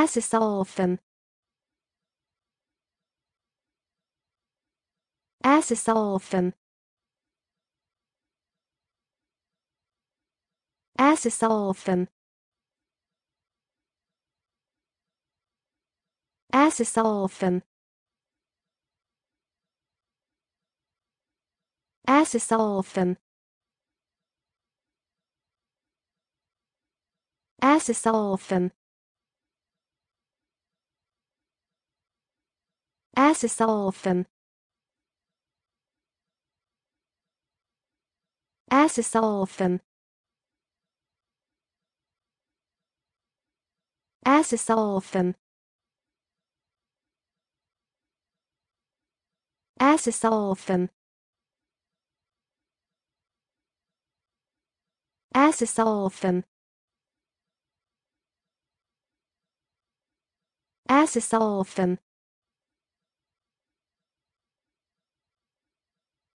passes a of them. a all As them. Passes As a them. As a of them. Passes all them. them. as a all of them. As a all of them. As a all of them. As a all of them. As a all of them. As a all of them.